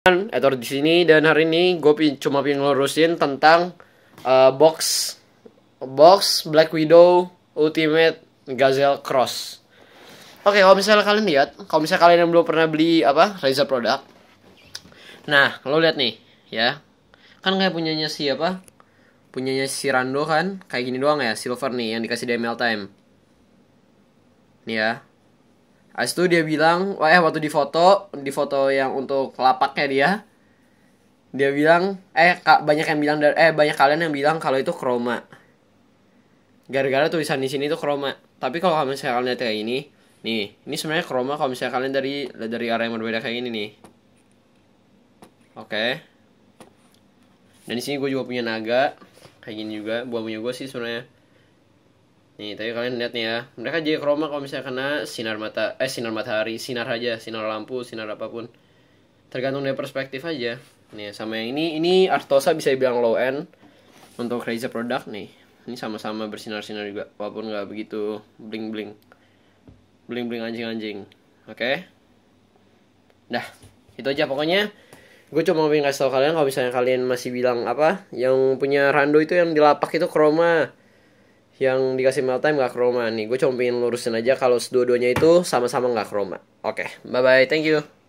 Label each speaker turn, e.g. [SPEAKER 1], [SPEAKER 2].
[SPEAKER 1] Kan, Etor eh, di sini dan hari ini gue pin cuma pengen ngurusin tentang uh, box box Black Widow Ultimate Gazelle Cross. Oke, okay, kalau misalnya kalian lihat, kalau misalnya kalian yang belum pernah beli apa Razer produk, nah lo lihat nih, ya kan kayak punyanya si apa, punyanya si Rando kan, kayak gini doang ya silver nih yang dikasih di DML time, nih ya, Habis itu dia bilang, wah eh, waktu di foto, di foto yang untuk lapaknya dia, dia bilang, eh banyak yang bilang eh banyak kalian yang bilang kalau itu chroma. Gara-gara tulisan di sini itu chroma. Tapi kalau misalnya kalian lihat kayak ini, nih, ini sebenarnya chroma kalau misalnya kalian dari dari area yang berbeda kayak ini nih. Oke. Okay. Dan di sini gue juga punya naga, kayak gini juga. Buah punya gue sih sebenarnya Nih, tapi kalian lihat nih ya. Mereka jadi kroma kalau misalnya kena sinar mata, eh sinar matahari, sinar aja, sinar lampu, sinar apapun. Tergantung dari perspektif aja. Nih, sama yang ini, ini Artosa bisa dibilang low end untuk crazy product nih. Ini sama-sama bersinar-sinar juga, walaupun nggak begitu bling-bling. Bling-bling anjing-anjing. Oke. Okay? Dah, itu aja pokoknya. Gue cuma mau ngasih tau kalian kalau misalnya kalian masih bilang apa, yang punya rando itu yang di lapak itu kroma yang dikasih mail time gak chroma nih gue cuma pengen lurusin aja kalau dua-duanya itu sama-sama gak chroma oke okay, bye bye thank you